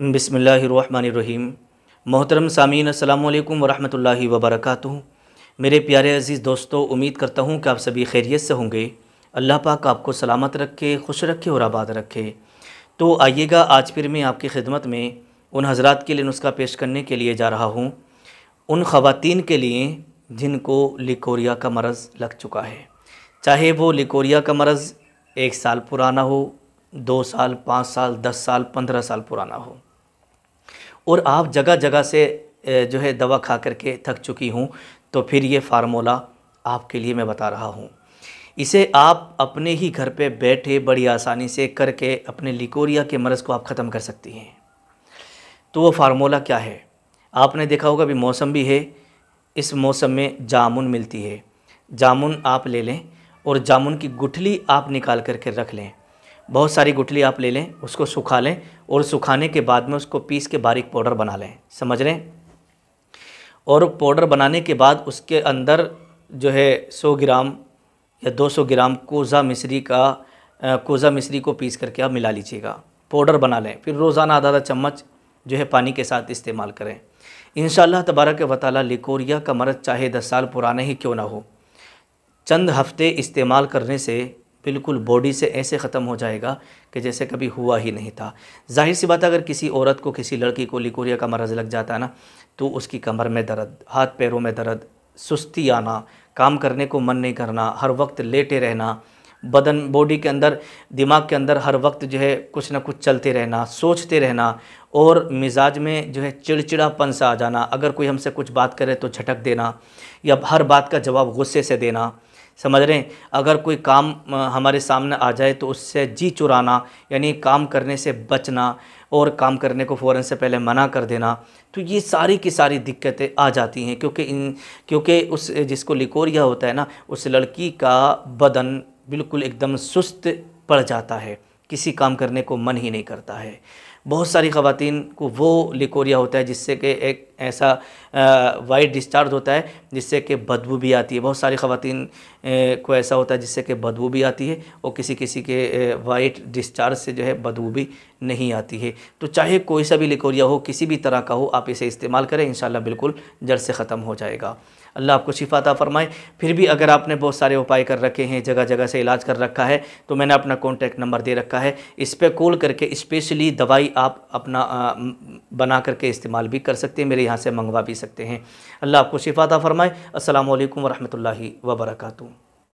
बिसमीम मोहतरम सामीन अल्लाम वरहमल वबरक मेरे प्यारे अज़ीज़ दोस्तों उम्मीद करता हूँ कि आप सभी खैरियत से होंगे अल्लाह पाक आपको सलामत रखे खुश रखे और आबाद रखे तो आइएगा आज फिर मैं आपकी खिदमत में उन हज़रा के लिए नुस्खा पेश करने के लिए जा रहा हूँ उन ख़वातीन के लिए जिनको लिकोरिया का मरज़ लग चुका है चाहे वो लिकोरिया का मरज़ एक साल पुराना हो दो साल पाँच साल दस साल पंद्रह साल पुराना हो और आप जगह जगह से जो है दवा खा करके थक चुकी हूँ तो फिर ये फार्मूला आपके लिए मैं बता रहा हूँ इसे आप अपने ही घर पे बैठे बड़ी आसानी से करके अपने लिकोरिया के मर्ज़ को आप ख़त्म कर सकती हैं तो वो फार्मूला क्या है आपने देखा होगा अभी मौसम भी है इस मौसम में जामुन मिलती है जामुन आप ले लें और जामुन की गुठली आप निकाल करके रख लें बहुत सारी गुठली आप ले लें उसको सुखा लें और सुखाने के बाद में उसको पीस के बारीक पाउडर बना लें समझ लें और पाउडर बनाने के बाद उसके अंदर जो है 100 ग्राम या 200 ग्राम कोज़ा मिश्री का कोज़ा मिश्री को पीस करके आप मिला लीजिएगा पाउडर बना लें फिर रोज़ाना आधा आधा चम्मच जो है पानी के साथ इस्तेमाल करें इन तबारक व ताली लिकोरिया का मरद चाहे दस साल पुराने ही क्यों ना हो चंद हफ्ते इस्तेमाल करने से बिल्कुल बॉडी से ऐसे ख़त्म हो जाएगा कि जैसे कभी हुआ ही नहीं था जाहिर सी बात अगर किसी औरत को किसी लड़की को लिकोरिया का मरज़ लग जाता ना तो उसकी कमर में दर्द हाथ पैरों में दर्द सुस्ती आना काम करने को मन नहीं करना हर वक्त लेटे रहना बदन बॉडी के अंदर दिमाग के अंदर हर वक्त जो है कुछ ना कुछ चलते रहना सोचते रहना और मिजाज में जो है चिड़चिड़ापन सा आ जाना अगर कोई हमसे कुछ बात करे तो झटक देना या हर बात का जवाब गुस्से से देना समझ रहे हैं अगर कोई काम हमारे सामने आ जाए तो उससे जी चुराना यानी काम करने से बचना और काम करने को फ़ौर से पहले मना कर देना तो ये सारी की सारी दिक्कतें आ जाती हैं क्योंकि इन क्योंकि उस जिसको लिकोरिया होता है ना उस लड़की का बदन बिल्कुल एकदम सुस्त पड़ जाता है किसी काम करने को मन ही नहीं करता है बहुत सारी खातन को वो लिकोरिया होता है जिससे कि एक ऐसा वाइट डिस्चार्ज होता है जिससे कि बदबू भी आती है बहुत सारी खातन को ऐसा होता है जिससे कि बदबू भी आती है और किसी किसी के वाइट डिस्चार्ज से जो है बदबू भी नहीं आती है तो चाहे कोई सा भी लिकोरिया हो किसी भी तरह का हो आप इसे इस्तेमाल करें इन बिल्कुल जड़ से ख़त्म हो जाएगा अल्लाह आपको शिफाता फ़रमाए फिर भी अगर आपने बहुत सारे उपाय कर रखे हैं जगह जगह से इलाज कर रखा है तो मैंने अपना कॉन्टैक्ट नंबर दे रखा है इस पर कॉल करके इस्पेशली दवाई पानी आप अपना बना करके इस्तेमाल भी कर सकते हैं मेरे यहाँ से मंगवा भी सकते हैं अल्लाह आपको शिफाता फ़रमाए असल वरहमल वर्का